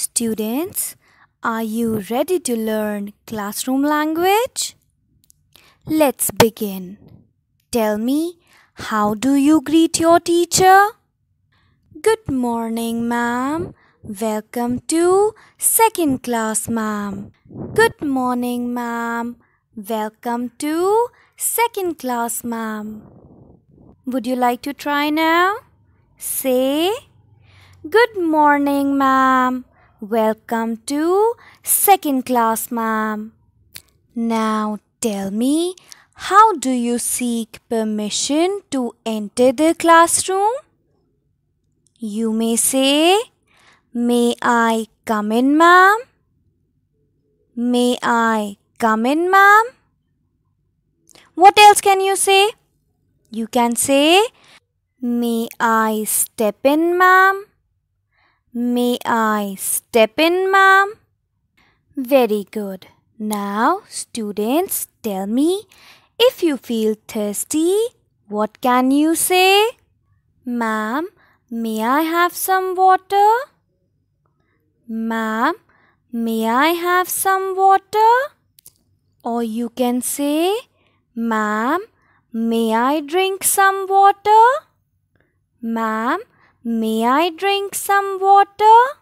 Students, are you ready to learn classroom language? Let's begin. Tell me, how do you greet your teacher? Good morning, ma'am. Welcome to second class, ma'am. Good morning, ma'am. Welcome to second class, ma'am. Would you like to try now? Say, Good morning, ma'am. Welcome to second class, ma'am. Now tell me, how do you seek permission to enter the classroom? You may say, May I come in, ma'am? May I come in, ma'am? What else can you say? You can say, May I step in, ma'am? May I step in, ma'am? Very good. Now, students, tell me if you feel thirsty, what can you say? Ma'am, may I have some water? Ma'am, may I have some water? Or you can say, Ma'am, may I drink some water? Ma'am, May I drink some water?